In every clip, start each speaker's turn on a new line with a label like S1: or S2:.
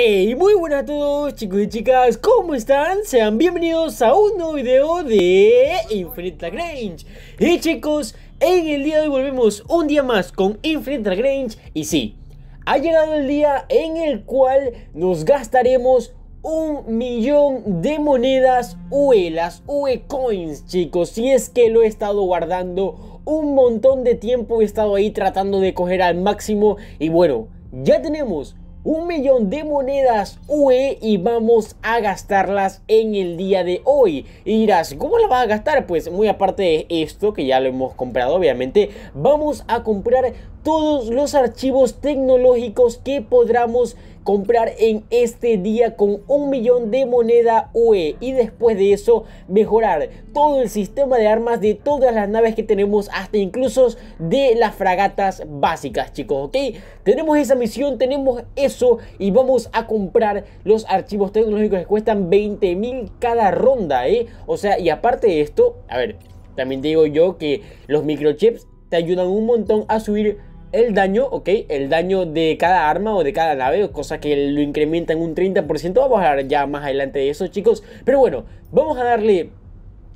S1: Hey, muy buenas a todos chicos y chicas, ¿cómo están? Sean bienvenidos a un nuevo video de Infinite Lagrange Y chicos, en el día de hoy volvemos un día más con Infinite Lagrange Y sí, ha llegado el día en el cual nos gastaremos un millón de monedas UE, las UE Coins chicos Si es que lo he estado guardando un montón de tiempo, he estado ahí tratando de coger al máximo Y bueno, ya tenemos un millón de monedas UE y vamos a gastarlas en el día de hoy. Y dirás, ¿cómo las vas a gastar? Pues muy aparte de esto, que ya lo hemos comprado obviamente, vamos a comprar todos los archivos tecnológicos que podamos comprar en este día con un millón de moneda UE y después de eso mejorar todo el sistema de armas de todas las naves que tenemos hasta incluso de las fragatas básicas chicos ok tenemos esa misión tenemos eso y vamos a comprar los archivos tecnológicos que cuestan 20 mil cada ronda eh o sea y aparte de esto a ver también digo yo que los microchips te ayudan un montón a subir el daño, ¿ok? El daño de cada arma o de cada nave, cosa que lo incrementa en un 30%. Vamos a hablar ya más adelante de eso, chicos. Pero bueno, vamos a darle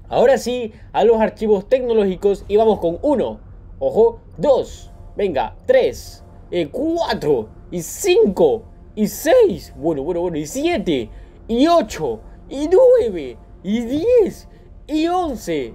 S1: ahora sí a los archivos tecnológicos y vamos con 1, ojo, 2, venga, 3, 4 eh, y 5 y 6, bueno, bueno, bueno, y 7 y 8 y 9 y 10 y 11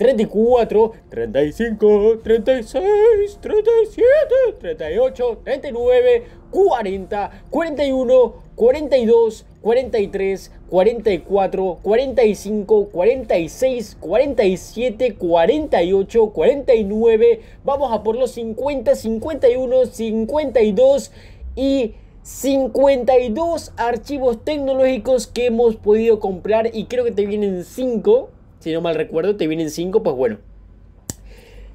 S1: 34, 35, 36, 37, 38, 39, 40, 41, 42, 43, 44, 45, 46, 47, 48, 49. Vamos a por los 50, 51, 52 y 52 archivos tecnológicos que hemos podido comprar y creo que te vienen 5 si no mal recuerdo, te vienen 5, pues bueno.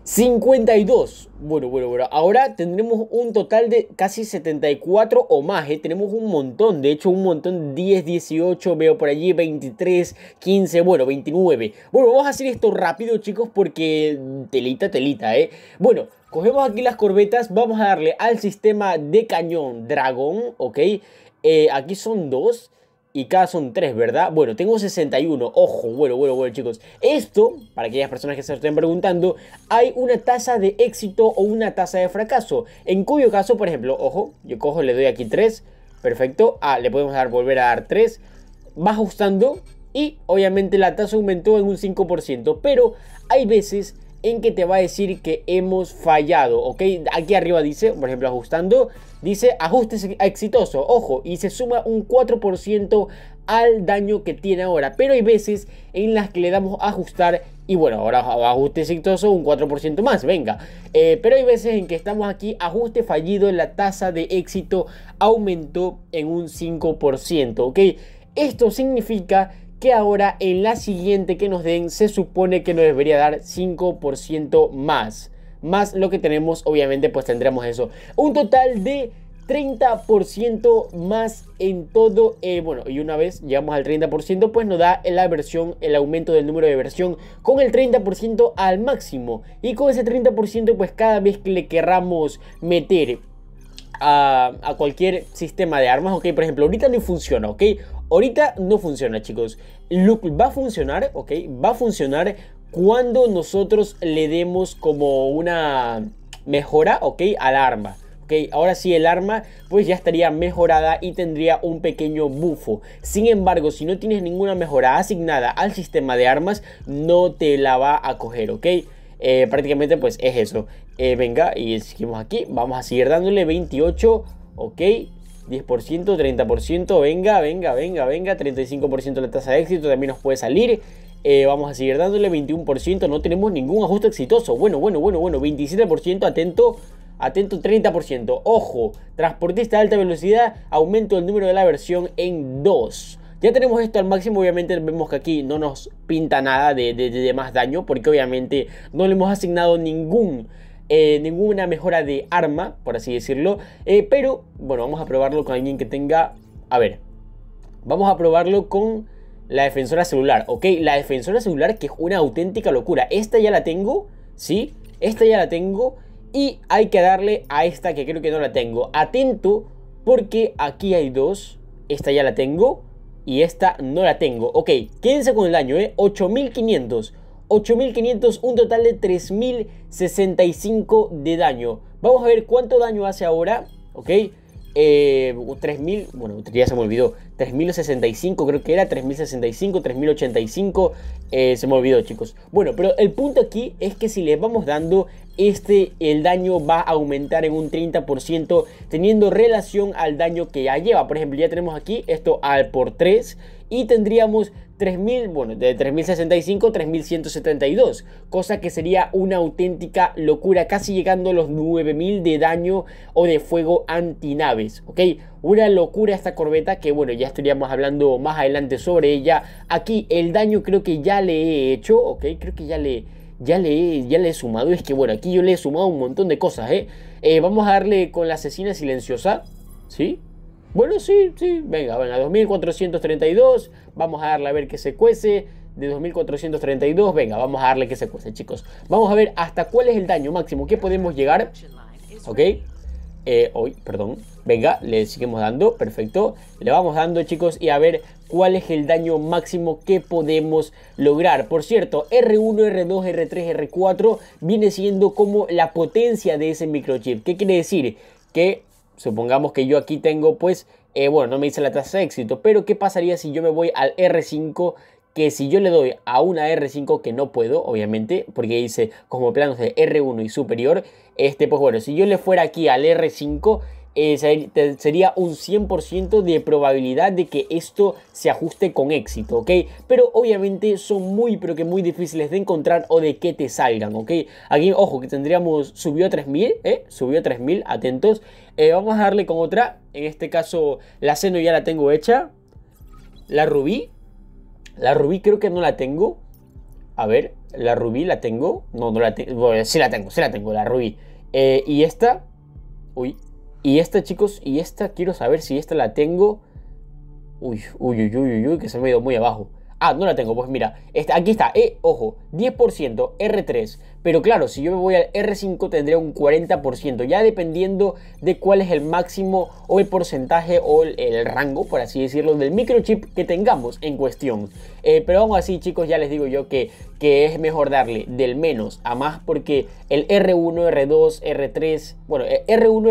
S1: 52. Bueno, bueno, bueno. Ahora tendremos un total de casi 74 o más. ¿eh? Tenemos un montón. De hecho, un montón. 10, 18, veo por allí 23, 15, bueno, 29. Bueno, vamos a hacer esto rápido, chicos, porque telita, telita, ¿eh? Bueno, cogemos aquí las corbetas. Vamos a darle al sistema de cañón dragón, ¿ok? Eh, aquí son dos y cada son 3, ¿verdad? Bueno, tengo 61, ojo, bueno, bueno, bueno chicos. Esto, para aquellas personas que se estén preguntando, hay una tasa de éxito o una tasa de fracaso. En cuyo caso, por ejemplo, ojo, yo cojo, le doy aquí 3, perfecto. Ah, le podemos dar, volver a dar 3, va ajustando y obviamente la tasa aumentó en un 5%, pero hay veces en que te va a decir que hemos fallado, ¿ok? Aquí arriba dice, por ejemplo, ajustando, dice ajuste exitoso, ojo, y se suma un 4% al daño que tiene ahora, pero hay veces en las que le damos ajustar y bueno, ahora ajuste exitoso un 4% más, venga. Eh, pero hay veces en que estamos aquí, ajuste fallido, la tasa de éxito aumentó en un 5%, ¿ok? Esto significa que ahora en la siguiente que nos den se supone que nos debería dar 5% más. Más lo que tenemos, obviamente, pues tendremos eso. Un total de 30% más en todo. Eh, bueno, y una vez llegamos al 30%, pues nos da la versión, el aumento del número de versión con el 30% al máximo. Y con ese 30%, pues cada vez que le querramos meter a, a, cualquier sistema de armas, ok, por ejemplo, ahorita no funciona, ok, Ahorita no funciona, chicos. Look va a funcionar, ¿ok? Va a funcionar cuando nosotros le demos como una mejora, ¿ok? Al arma. ¿ok? ahora sí el arma pues ya estaría mejorada y tendría un pequeño bufo. Sin embargo, si no tienes ninguna mejora asignada al sistema de armas, no te la va a coger, ¿ok? Eh, prácticamente pues es eso. Eh, venga, y seguimos aquí. Vamos a seguir dándole 28, ¿ok? 10%, 30%, venga, venga, venga, venga, 35% la tasa de éxito también nos puede salir. Eh, vamos a seguir dándole 21%, no tenemos ningún ajuste exitoso. Bueno, bueno, bueno, bueno, 27%, atento, atento 30%. Ojo, transportista de alta velocidad, aumento el número de la versión en 2. Ya tenemos esto al máximo, obviamente vemos que aquí no nos pinta nada de más daño porque obviamente no le hemos asignado ningún eh, ninguna mejora de arma, por así decirlo. Eh, pero, bueno, vamos a probarlo con alguien que tenga... A ver, vamos a probarlo con la defensora celular, ¿ok? La defensora celular que es una auténtica locura. Esta ya la tengo, ¿sí? Esta ya la tengo y hay que darle a esta que creo que no la tengo. Atento porque aquí hay dos. Esta ya la tengo y esta no la tengo. Ok, quédense con el daño, ¿eh? 8500. 8500, un total de 3065 de daño. Vamos a ver cuánto daño hace ahora, ¿ok? 3000, eh, bueno, ya se me olvidó. 3065 creo que era, 3065, 3085, eh, se me olvidó chicos. Bueno, pero el punto aquí es que si les vamos dando, este el daño va a aumentar en un 30% teniendo relación al daño que ya lleva. Por ejemplo, ya tenemos aquí esto al por 3 y tendríamos 3000, bueno, de 3065 3172, cosa que sería una auténtica locura, casi llegando a los 9000 de daño o de fuego antinaves, ¿ok? Una locura esta corbeta que bueno, ya estaríamos hablando más adelante sobre ella. Aquí el daño creo que ya le he hecho, ¿ok? Creo que ya le ya le, ya le he sumado, es que bueno, aquí yo le he sumado un montón de cosas, eh, eh vamos a darle con la asesina silenciosa, ¿sí? Bueno, sí, sí, venga, venga, 2432, vamos a darle a ver que se cuece. De 2432, venga, vamos a darle que se cuece, chicos. Vamos a ver hasta cuál es el daño máximo que podemos llegar. Ok, eh, hoy, perdón, venga, le seguimos dando, perfecto, le vamos dando chicos y a ver cuál es el daño máximo que podemos lograr. Por cierto, R1, R2, R3, R4 viene siendo como la potencia de ese microchip. ¿Qué quiere decir? Que supongamos que yo aquí tengo, pues, eh, bueno, no me dice la tasa de éxito, pero ¿qué pasaría si yo me voy al R5? Que si yo le doy a una R5 que no puedo, obviamente, porque dice como planos de R1 y superior, este, pues bueno, si yo le fuera aquí al R5, eh, sería un 100% de probabilidad de que esto se ajuste con éxito, ¿ok? Pero obviamente son muy, pero que muy difíciles de encontrar o de que te salgan, ¿ok? Aquí, ojo, que tendríamos, subió a 3000, ¿eh? Subió a 3000, atentos. Eh, vamos a darle con otra, en este caso la seno ya la tengo hecha. La rubí, la rubí creo que no la tengo. A ver, la rubí la tengo. No, no la tengo. sí la tengo, sí la tengo, la rubí. Eh, y esta, uy, y esta, chicos, y esta quiero saber si esta la tengo. Uy, uy, uy, uy, uy, que se me ha ido muy abajo. Ah, no la tengo, pues mira, aquí está, eh, ojo, 10% R3, pero claro, si yo me voy al R5 tendría un 40%, ya dependiendo de cuál es el máximo o el porcentaje o el, rango, por así decirlo, del microchip que tengamos en cuestión. Eh, pero aún así, chicos, ya les digo yo que, que es mejor darle del menos a más porque el R1, R2, R3, bueno, R1,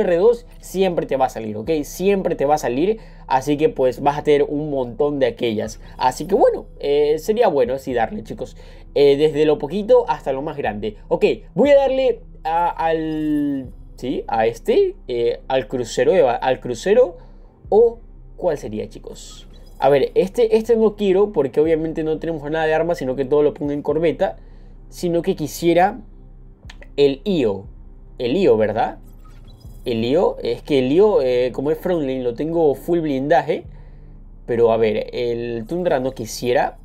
S1: eh, R2 siempre te va a salir, ¿ok? Siempre te va a salir Así que pues vas a tener un montón de aquellas. Así que bueno, eh, sería bueno así darle, chicos. Eh, desde lo poquito hasta lo más grande. Ok, voy a darle al... Sí, a este. Eh, al crucero. Al crucero. O cuál sería, chicos. A ver, este, este no quiero porque obviamente no tenemos nada de armas, sino que todo lo pongo en corbeta. Sino que quisiera el IO. El IO, ¿verdad? El lío, es que el lío, eh, como es Frontline, lo tengo full blindaje. Pero a ver, el Tundra no quisiera.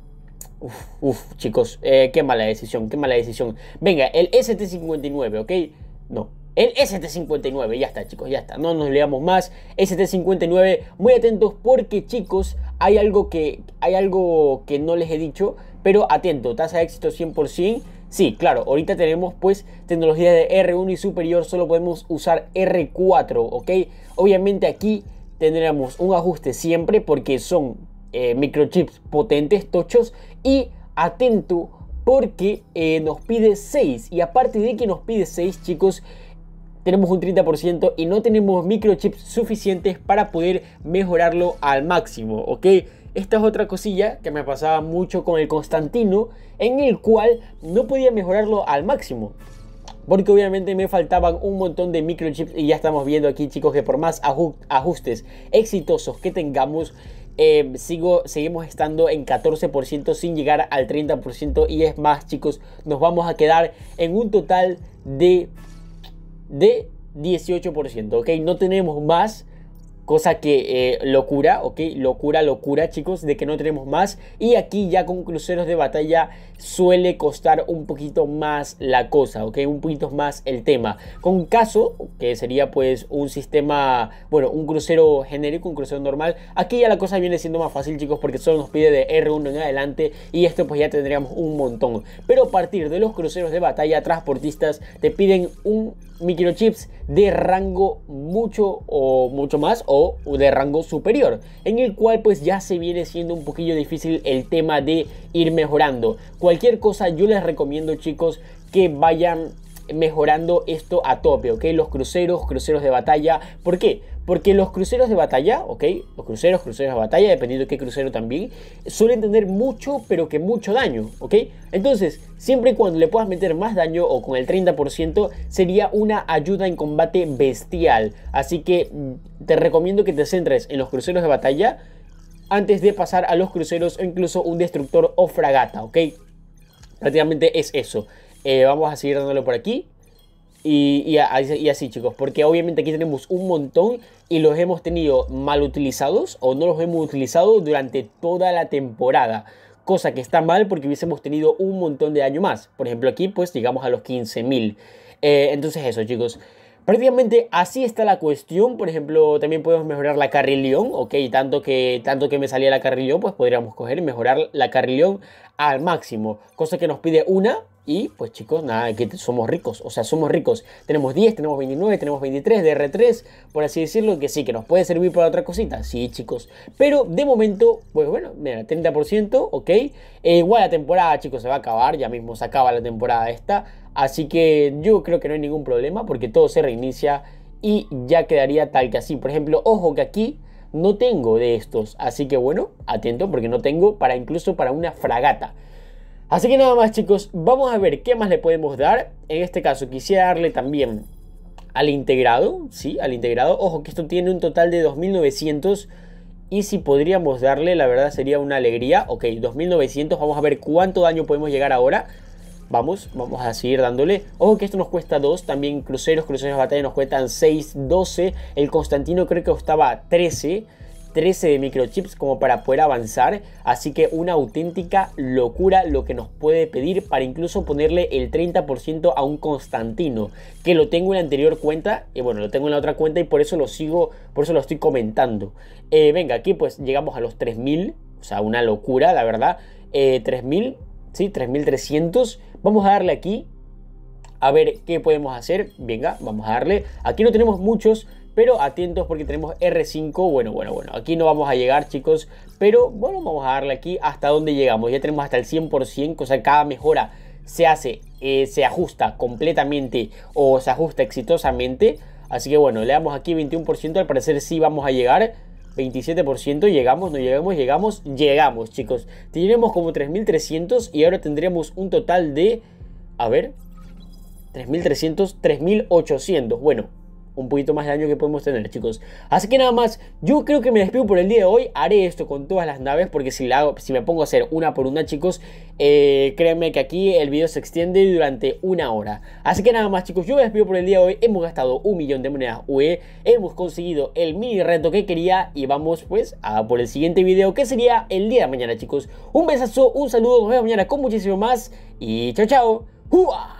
S1: Uf, chicos, eh, qué mala decisión, qué mala decisión. Venga, el ST-59, ¿ok? No, el ST-59, ya está chicos, ya está, no nos leamos más. ST-59, muy atentos porque chicos, hay algo que, hay algo que no les he dicho, pero atento, tasa de éxito 100%. Sí, claro, ahorita tenemos pues tecnología de R1 y superior, solo podemos usar R4, ¿ok? Obviamente aquí tendremos un ajuste siempre porque son eh, microchips potentes, tochos y atento porque eh, nos pide 6 y aparte de que nos pide 6 chicos tenemos un 30% y no tenemos microchips suficientes para poder mejorarlo al máximo, ¿ok? Esta es otra cosilla que me pasaba mucho con el Constantino, en el cual no podía mejorarlo al máximo. Porque obviamente me faltaban un montón de microchips y ya estamos viendo aquí chicos que por más ajustes exitosos que tengamos, eh, sigo, seguimos estando en 14% sin llegar al 30% y es más chicos, nos vamos a quedar en un total de, de 18%, ¿ok? No tenemos más Cosa que eh, locura, ok, locura, locura chicos, de que no tenemos más. Y aquí ya con cruceros de batalla suele costar un poquito más la cosa, ok, un poquito más el tema. Con caso, que sería pues un sistema, bueno, un crucero genérico, un crucero normal. Aquí ya la cosa viene siendo más fácil chicos porque solo nos pide de R1 en adelante y esto pues ya tendríamos un montón. Pero a partir de los cruceros de batalla, transportistas te piden un microchips de rango mucho o mucho más o de rango superior, en el cual pues ya se viene siendo un poquillo difícil el tema de ir mejorando. Cualquier cosa yo les recomiendo chicos que vayan mejorando esto a tope, ¿ok? Los cruceros, cruceros de batalla. ¿Por qué? Porque los cruceros de batalla, ¿ok? Los cruceros, cruceros de batalla, dependiendo de qué crucero también, suelen tener mucho, pero que mucho daño, ¿ok? Entonces, siempre y cuando le puedas meter más daño o con el 30%, sería una ayuda en combate bestial. Así que mm, te recomiendo que te centres en los cruceros de batalla antes de pasar a los cruceros o incluso un destructor o fragata, ¿ok? Prácticamente es eso. Eh, vamos a seguir dándolo por aquí. Y, así, chicos, porque obviamente aquí tenemos un montón y los hemos tenido mal utilizados o no los hemos utilizado durante toda la temporada. Cosa que está mal porque hubiésemos tenido un montón de año más. Por ejemplo, aquí pues llegamos a los 15.000. Eh, entonces eso, chicos. Prácticamente así está la cuestión. Por ejemplo, también podemos mejorar la carrilión, ¿ok? Tanto que, tanto que me salía la carrilión, pues podríamos coger y mejorar la carrilión al máximo. Cosa que nos pide una, y pues chicos, nada, que somos ricos, o sea, somos ricos. Tenemos 10, tenemos 29, tenemos 23 de R3, por así decirlo, que sí, que nos puede servir para otra cosita, sí chicos. Pero de momento, pues bueno, mira, 30%, ok. Eh, igual la temporada, chicos, se va a acabar, ya mismo se acaba la temporada esta. Así que yo creo que no hay ningún problema porque todo se reinicia y ya quedaría tal que así. Por ejemplo, ojo que aquí no tengo de estos, así que bueno, atento porque no tengo para incluso para una fragata. Así que nada más chicos, vamos a ver qué más le podemos dar. En este caso quisiera darle también al integrado, sí, al integrado. Ojo que esto tiene un total de 2900 y si podríamos darle, la verdad sería una alegría. Ok, 2900, vamos a ver cuánto daño podemos llegar ahora. Vamos, vamos a seguir dándole. Ojo que esto nos cuesta 2, también cruceros, cruceros de batalla nos cuestan 6, 12. El Constantino creo que costaba 13. 13 de microchips como para poder avanzar. Así que una auténtica locura lo que nos puede pedir para incluso ponerle el 30% a un Constantino. Que lo tengo en la anterior cuenta. Y bueno, lo tengo en la otra cuenta y por eso lo sigo, por eso lo estoy comentando. Eh, venga, aquí pues llegamos a los 3000. O sea, una locura, la verdad. 3000, eh, sí, 3300. Vamos a darle aquí. A ver qué podemos hacer. Venga, vamos a darle. Aquí no tenemos muchos pero atentos porque tenemos R5. Bueno, bueno, bueno. Aquí no vamos a llegar, chicos. Pero bueno, vamos a darle aquí hasta donde llegamos. Ya tenemos hasta el 100%. O sea, cada mejora se hace, eh, se ajusta completamente o se ajusta exitosamente. Así que bueno, le damos aquí 21%. Al parecer sí vamos a llegar. 27%, llegamos, no llegamos, llegamos, llegamos, chicos. Tenemos como 3.300 y ahora tendríamos un total de, a ver, 3.300, 3.800. Bueno, un poquito más de daño que podemos tener, chicos. Así que nada más, yo creo que me despido por el día de hoy. Haré esto con todas las naves, porque si, la si me pongo a hacer una por una, chicos, eh, créanme que aquí el video se extiende durante una hora. Así que nada más, chicos, yo me despido por el día de hoy. Hemos gastado un millón de monedas UE, hemos conseguido el mini reto que quería y vamos, pues, a por el siguiente video, que sería el día de mañana, chicos. Un besazo, un saludo, nos vemos mañana con muchísimo más y chao, chao. ¡Juá!